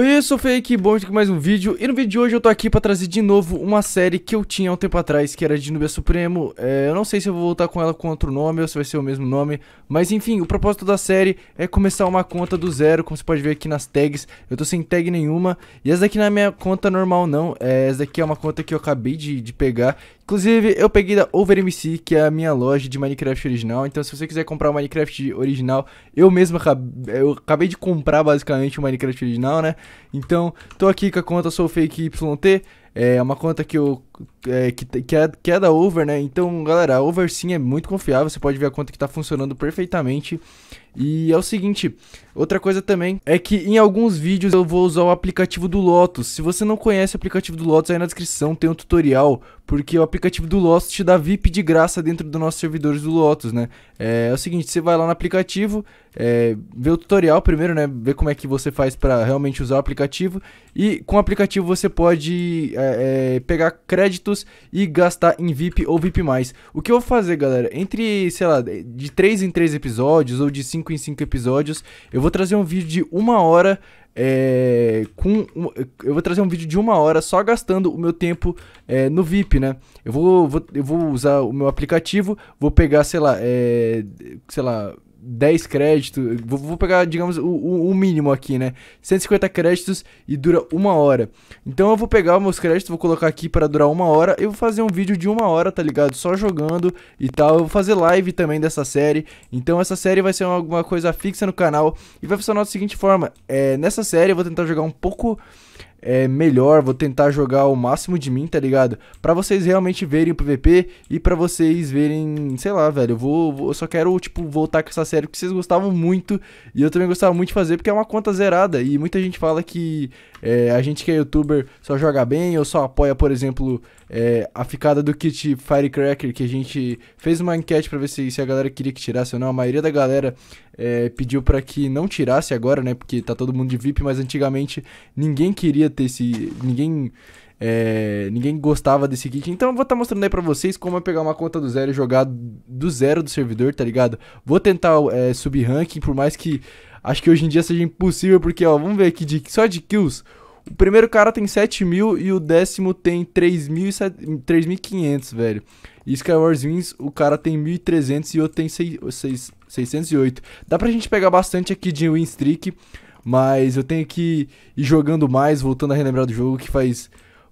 Oi, eu sou o Fake Bond com mais um vídeo, e no vídeo de hoje eu tô aqui pra trazer de novo uma série que eu tinha há um tempo atrás, que era de Nubia Supremo, é, eu não sei se eu vou voltar com ela com outro nome ou se vai ser o mesmo nome, mas enfim, o propósito da série é começar uma conta do zero, como você pode ver aqui nas tags, eu tô sem tag nenhuma, e essa daqui não é minha conta normal não, é, essa daqui é uma conta que eu acabei de, de pegar, Inclusive, eu peguei da OverMC, que é a minha loja de Minecraft original. Então, se você quiser comprar o Minecraft original, eu mesmo eu acabei de comprar basicamente o Minecraft original, né? Então, tô aqui com a conta SoulFakeYT. é uma conta que eu é, que, que, é, que é da Over, né? Então, galera, a Over sim é muito confiável, você pode ver a conta que está funcionando perfeitamente. E é o seguinte, outra coisa também é que em alguns vídeos eu vou usar o aplicativo do Lotus. Se você não conhece o aplicativo do Lotus, aí na descrição tem um tutorial, porque o aplicativo do Lotus te dá VIP de graça dentro dos nossos servidores do Lotus, né? É, é o seguinte, você vai lá no aplicativo, é, vê o tutorial primeiro, né? ver como é que você faz para realmente usar o aplicativo. E com o aplicativo você pode é, é pegar crédito créditos e gastar em VIP ou VIP+. O que eu vou fazer, galera? Entre, sei lá, de 3 em 3 episódios ou de 5 em 5 episódios, eu vou trazer um vídeo de uma hora é, com, eu vou trazer um vídeo de uma hora só gastando o meu tempo é, no VIP, né? Eu vou, vou, eu vou usar o meu aplicativo, vou pegar, sei lá, é, sei lá, 10 créditos. Vou, vou pegar, digamos, o, o, mínimo aqui, né? 150 créditos e dura uma hora. Então eu vou pegar meus créditos, vou colocar aqui para durar uma hora. Eu vou fazer um vídeo de uma hora, tá ligado? Só jogando e tal. Eu vou fazer live também dessa série. Então essa série vai ser alguma coisa fixa no canal. E vai funcionar da seguinte forma: é, nessa série eu vou tentar jogar um pouco é, melhor, vou tentar jogar o máximo de mim, tá ligado? Pra vocês realmente verem o PVP e pra vocês verem, sei lá, velho, eu vou, vou eu só quero, tipo, voltar com essa série porque vocês gostavam muito e eu também gostava muito de fazer porque é uma conta zerada e muita gente fala que é, a gente que é youtuber só joga bem ou só apoia, por exemplo, é, a ficada do kit Firecracker, que a gente fez uma enquete para ver se, se, a galera queria que tirasse ou não. A maioria da galera é, pediu para que não tirasse agora, né? Porque tá todo mundo de VIP, mas antigamente ninguém queria ter esse. Ninguém. É, ninguém gostava desse kit, então eu vou estar tá mostrando aí pra vocês como é pegar uma conta do zero e jogar do zero do servidor, tá ligado? Vou tentar é, subir ranking, por mais que acho que hoje em dia seja impossível, porque ó, vamos ver aqui, de, só de kills, o primeiro cara tem 7 mil e o décimo tem 3.500, velho. E Skyward Wings, o cara tem 1.300 e o outro tem 6, 6, 608. Dá pra gente pegar bastante aqui de win streak, mas eu tenho que ir jogando mais, voltando a relembrar do jogo, que faz...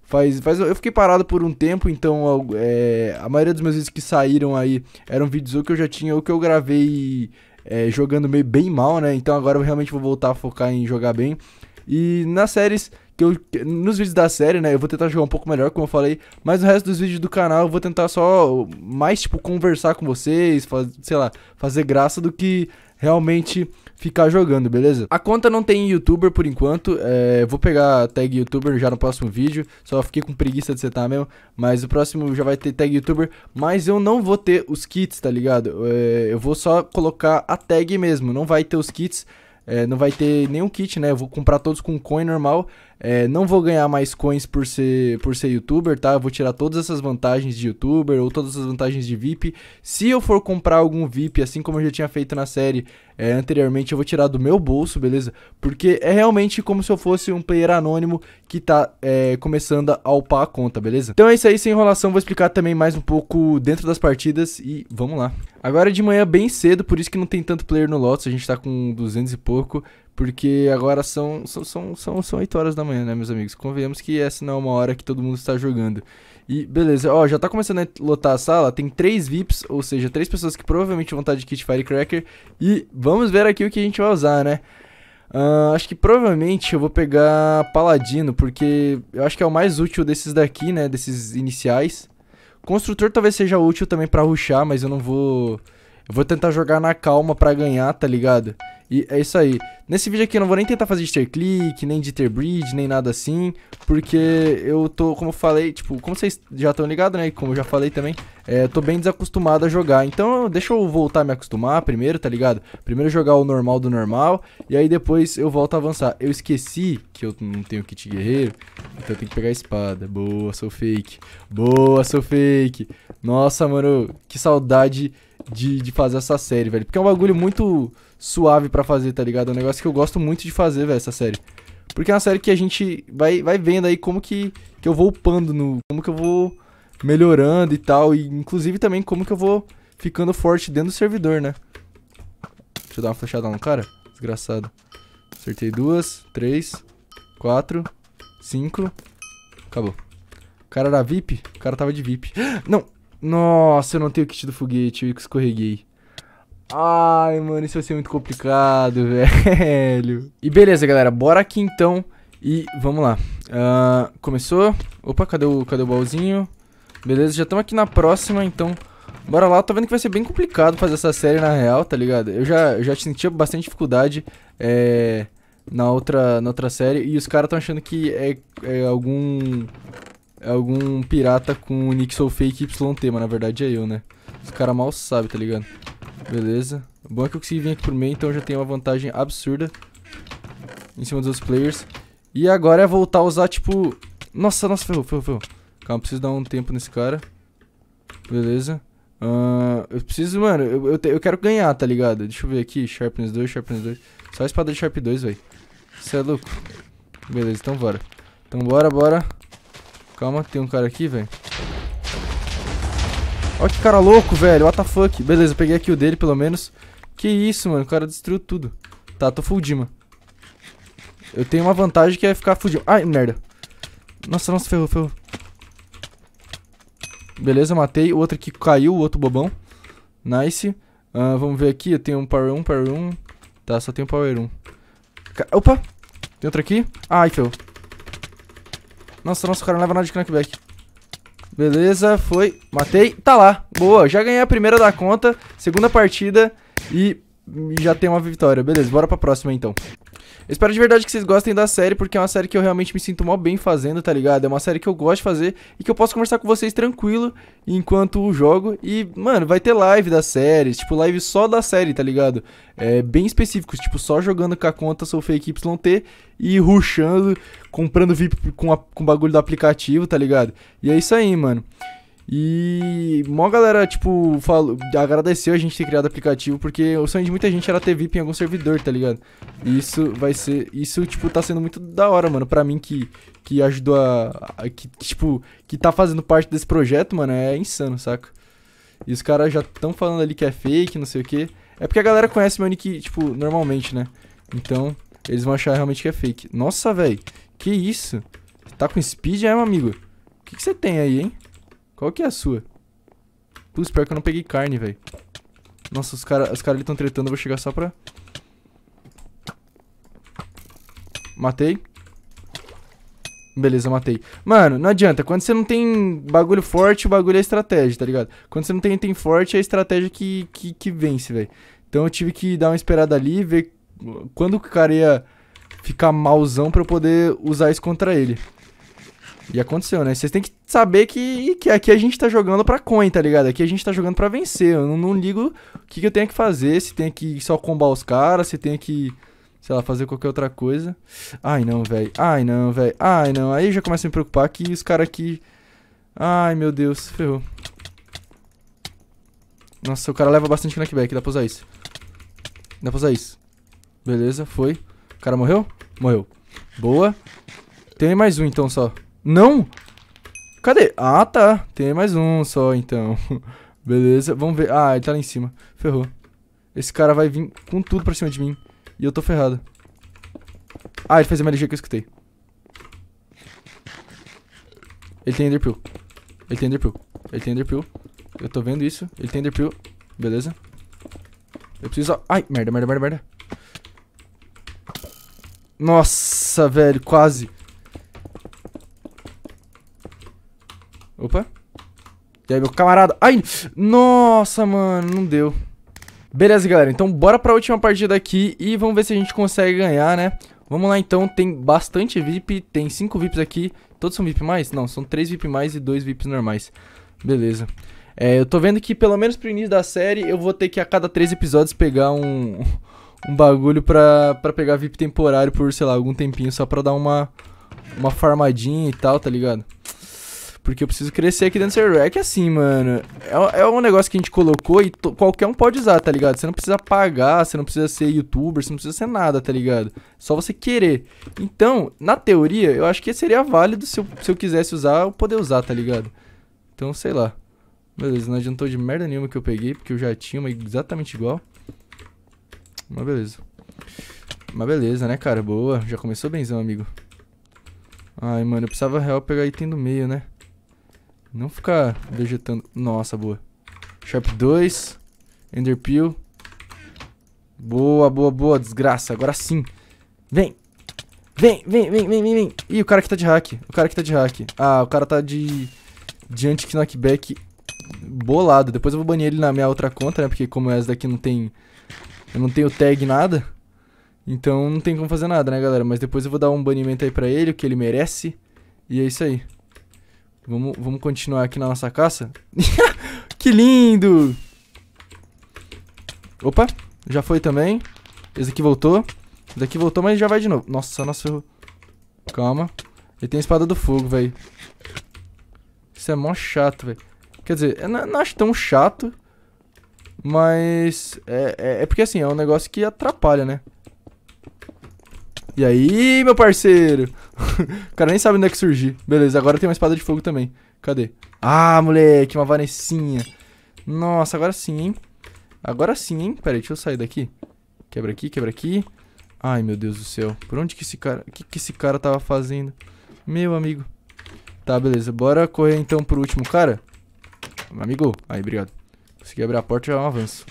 Faz, faz, eu fiquei parado por um tempo, então é, a maioria dos meus vídeos que saíram aí eram vídeos ou que eu já tinha ou que eu gravei é, jogando meio bem mal, né? Então agora eu realmente vou voltar a focar em jogar bem. E nas séries que eu, que, nos vídeos da série, né, eu vou tentar jogar um pouco melhor, como eu falei, mas no resto dos vídeos do canal eu vou tentar só mais, tipo, conversar com vocês, faz, sei lá, fazer graça do que realmente ficar jogando, beleza? A conta não tem youtuber por enquanto, é, vou pegar a tag youtuber já no próximo vídeo, só fiquei com preguiça de setar mesmo, mas o próximo já vai ter tag youtuber, mas eu não vou ter os kits, tá ligado? É, eu vou só colocar a tag mesmo, não vai ter os kits, é, não vai ter nenhum kit, né? Eu vou comprar todos com coin normal. É, não vou ganhar mais coins por ser, por ser youtuber, tá? Eu vou tirar todas essas vantagens de youtuber ou todas as vantagens de VIP. Se eu for comprar algum VIP, assim como eu já tinha feito na série é, anteriormente, eu vou tirar do meu bolso, beleza? Porque é realmente como se eu fosse um player anônimo que tá é, começando a upar a conta, beleza? Então é isso aí, sem enrolação, vou explicar também mais um pouco dentro das partidas e vamos lá. Agora de manhã bem cedo, por isso que não tem tanto player no Lotus, a gente tá com 200 e pouco. Porque agora são, são, são, são, são 8 horas da manhã, né, meus amigos? Convenhamos que essa não é uma hora que todo mundo está jogando. E beleza, ó, já tá começando a lotar a sala, tem três VIPs, ou seja, três pessoas que provavelmente vão estar de kit Firecracker. E vamos ver aqui o que a gente vai usar, né? Uh, acho que provavelmente eu vou pegar Paladino, porque eu acho que é o mais útil desses daqui, né, desses iniciais. Construtor talvez seja útil também pra ruxar, mas eu não vou... Eu vou tentar jogar na calma pra ganhar, tá ligado? E é isso aí. Nesse vídeo aqui eu não vou nem tentar fazer ter clique, nem ter Bridge, nem nada assim, porque eu tô, como eu falei, tipo, como vocês já estão ligados, né, como eu já falei também, é, eu tô bem desacostumado a jogar, então deixa eu voltar a me acostumar primeiro, tá ligado? Primeiro jogar o normal do normal, e aí depois eu volto a avançar. Eu esqueci que eu não tenho kit guerreiro, então eu tenho que pegar a espada. Boa, sou fake. Boa, sou fake. Nossa, mano, que saudade de, de fazer essa série, velho. Porque é um bagulho muito suave para fazer, tá ligado? É um negócio que eu gosto muito de fazer, velho, essa série. Porque é uma série que a gente vai, vai vendo aí como que, que eu vou upando no. Como que eu vou melhorando e tal. E inclusive também como que eu vou ficando forte dentro do servidor, né? Deixa eu dar uma flechada no cara. Desgraçado. Acertei duas, três, quatro, cinco. Acabou. O cara era VIP? O cara tava de VIP. Não, nossa, eu não tenho kit do foguete, eu escorreguei. Ai, mano, isso vai ser muito complicado, velho. E beleza, galera, bora aqui então e vamos lá. Uh, começou. Opa, cadê o, cadê o baúzinho? Beleza, já estamos aqui na próxima, então bora lá. Eu tô vendo que vai ser bem complicado fazer essa série na real, tá ligado? Eu já, já sentia bastante dificuldade é, na, outra, na outra série e os caras estão achando que é, é algum é algum pirata com o fake Soulfake YT, mas na verdade é eu, né? Os caras mal sabem, tá ligado? Beleza. O bom é que eu consegui vir aqui por meio, então já tenho uma vantagem absurda em cima dos outros players. E agora é voltar a usar, tipo... Nossa, nossa, ferrou, ferrou, ferrou. Calma, preciso dar um tempo nesse cara. Beleza. Uh, eu preciso, mano, eu, eu, te, eu, quero ganhar, tá ligado? Deixa eu ver aqui, Sharpness 2, Sharpness 2. Só a espada de Sharp 2, velho. Você é louco. Beleza, então bora. Então bora, bora. Calma, tem um cara aqui, velho. Olha que cara louco, velho. What the fuck. Beleza, peguei aqui o dele, pelo menos. Que isso, mano. O cara destruiu tudo. Tá, tô full Dima. Eu tenho uma vantagem que é ficar full Dima. Ai, merda. Nossa, nossa, ferrou, ferrou. Beleza, matei. O outro aqui caiu, o outro bobão. Nice. Uh, vamos ver aqui. Eu tenho um power 1, power 1. Tá, só tem um power 1. Opa! Tem outro aqui. Ai, ferrou. Nossa, nossa, o cara não leva nada de knockback. Beleza, foi. Matei. Tá lá. Boa, já ganhei a primeira da conta. Segunda partida. E já tem uma vitória. Beleza, bora pra próxima então espero de verdade que vocês gostem da série, porque é uma série que eu realmente me sinto mal bem fazendo, tá ligado? É uma série que eu gosto de fazer e que eu posso conversar com vocês tranquilo enquanto jogo. E, mano, vai ter live da série, tipo, live só da série, tá ligado? É, bem específicos, tipo, só jogando com a conta Soulfake YT e ruxando, comprando VIP com, a, com o bagulho do aplicativo, tá ligado? E é isso aí, mano. E mó galera, tipo, falou, agradeceu a gente ter criado o aplicativo, porque o sonho de muita gente era ter VIP em algum servidor, tá ligado? E isso vai ser. Isso, tipo, tá sendo muito da hora, mano. Pra mim que, que ajudou a. a que, tipo, que tá fazendo parte desse projeto, mano, é insano, saca? E os caras já estão falando ali que é fake, não sei o quê. É porque a galera conhece meu nick, tipo, normalmente, né? Então, eles vão achar realmente que é fake. Nossa, velho, que isso? Tá com speed, é, meu amigo? O que você tem aí, hein? Qual que é a sua? Putz, pior que eu não peguei carne, velho. Nossa, os caras os cara, estão tretando, eu vou chegar só pra... Matei. Beleza, matei. Mano, não adianta. Quando você não tem bagulho forte, o bagulho é estratégia, tá ligado? Quando você não tem item forte, é a estratégia que, que, que vence, velho. Então eu tive que dar uma esperada ali, ver quando o cara ia ficar malzão pra eu poder usar isso contra ele. E aconteceu, né? Vocês têm que saber que, que aqui a gente tá jogando pra coin, tá ligado? Aqui a gente tá jogando pra vencer. Eu não, não ligo o que, que, eu tenho que fazer, se tem que só combar os caras, se tem que, sei lá, fazer qualquer outra coisa. Ai não, velho. Ai não, velho. Ai não. Aí eu já começa a me preocupar que os caras aqui. Ai meu Deus, ferrou. Nossa, o cara leva bastante knockback, dá pra usar isso. Dá pra usar isso. Beleza, foi. O cara morreu? Morreu. Boa. Tem mais um então só. Não? Cadê? Ah, tá. Tem mais um só, então. Beleza, vamos ver. Ah, ele tá lá em cima. Ferrou. Esse cara vai vir com tudo pra cima de mim. E eu tô ferrado. Ah, ele fez uma MLG que eu escutei. Ele tem Enderpeel. Ele tem Enderpeel. Ele tem Enderpeel. Eu tô vendo isso. Ele tem Enderpeel. Beleza. Eu preciso... Ai, merda, merda, merda, merda. Nossa, velho, quase. Opa. E aí, meu camarada. Ai, nossa, mano, não deu. Beleza, galera. Então, bora pra última partida aqui e vamos ver se a gente consegue ganhar, né? Vamos lá, então. Tem bastante VIP. Tem 5 VIPs aqui. Todos são VIP mais? Não, são 3 VIP mais e 2 VIPs normais. Beleza. É, eu tô vendo que, pelo menos pro início da série, eu vou ter que a cada 3 episódios pegar um, um bagulho pra, pra pegar VIP temporário por, sei lá, algum tempinho. Só pra dar uma, uma farmadinha e tal, tá ligado? Porque eu preciso crescer aqui dentro do server. É que assim, mano, é, é um negócio que a gente colocou e qualquer um pode usar, tá ligado? Você não precisa pagar, você não precisa ser youtuber, você não precisa ser nada, tá ligado? Só você querer. Então, na teoria, eu acho que seria válido se eu, se eu quisesse usar, eu poder usar, tá ligado? Então, sei lá. Beleza, não adiantou de merda nenhuma que eu peguei, porque eu já tinha uma exatamente igual. Mas beleza. Mas beleza, né, cara? Boa. Já começou benzão, amigo. Ai, mano, eu precisava real pegar item do meio, né? Não ficar vegetando. Nossa, boa. Sharp 2. Enderpeel. Boa, boa, boa, desgraça. Agora sim. Vem. Vem, vem, vem, vem, vem, vem. Ih, o cara que tá de hack. O cara que tá de hack. Ah, o cara tá de... De anti-knockback bolado. Depois eu vou banir ele na minha outra conta, né? Porque como essa daqui não tem... Eu não tenho tag nada. Então não tem como fazer nada, né, galera? Mas depois eu vou dar um banimento aí pra ele, o que ele merece. E é isso aí. Vamos, vamos continuar aqui na nossa caça. que lindo! Opa, já foi também. Esse aqui voltou. Esse daqui voltou, mas já vai de novo. Nossa, nossa, Calma. Ele tem a espada do fogo, velho. Isso é mó chato, velho. Quer dizer, eu não acho tão chato, mas é, é, é porque assim, é um negócio que atrapalha, né? E aí, meu parceiro? o cara nem sabe onde é que surgiu, Beleza, agora tem uma espada de fogo também. Cadê? Ah, moleque, uma vanessinha. Nossa, agora sim, hein? Agora sim, hein? Pera aí, deixa eu sair daqui. Quebra aqui, quebra aqui. Ai, meu Deus do céu. Por onde que esse cara... O que que esse cara tava fazendo? Meu amigo. Tá, beleza. Bora correr então pro último cara. Amigo. Aí, obrigado. Consegui abrir a porta, já é um avanço.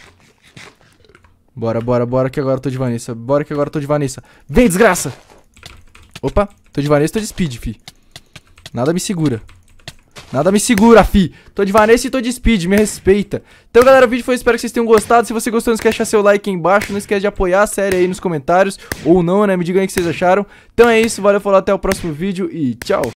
Bora, bora, bora que agora eu tô de Vanessa. Bora que agora eu tô de Vanessa. Vem, desgraça! Opa, tô de Vanessa, tô de Speed, fi. Nada me segura. Nada me segura, fi. Tô de Vanessa e tô de Speed, me respeita. Então, galera, o vídeo foi. Espero que vocês tenham gostado. Se você gostou, não esquece de deixar seu like aí embaixo. Não esquece de apoiar a série aí nos comentários. Ou não, né? Me digam aí o que vocês acharam. Então é isso. Valeu, falou. Até o próximo vídeo e tchau.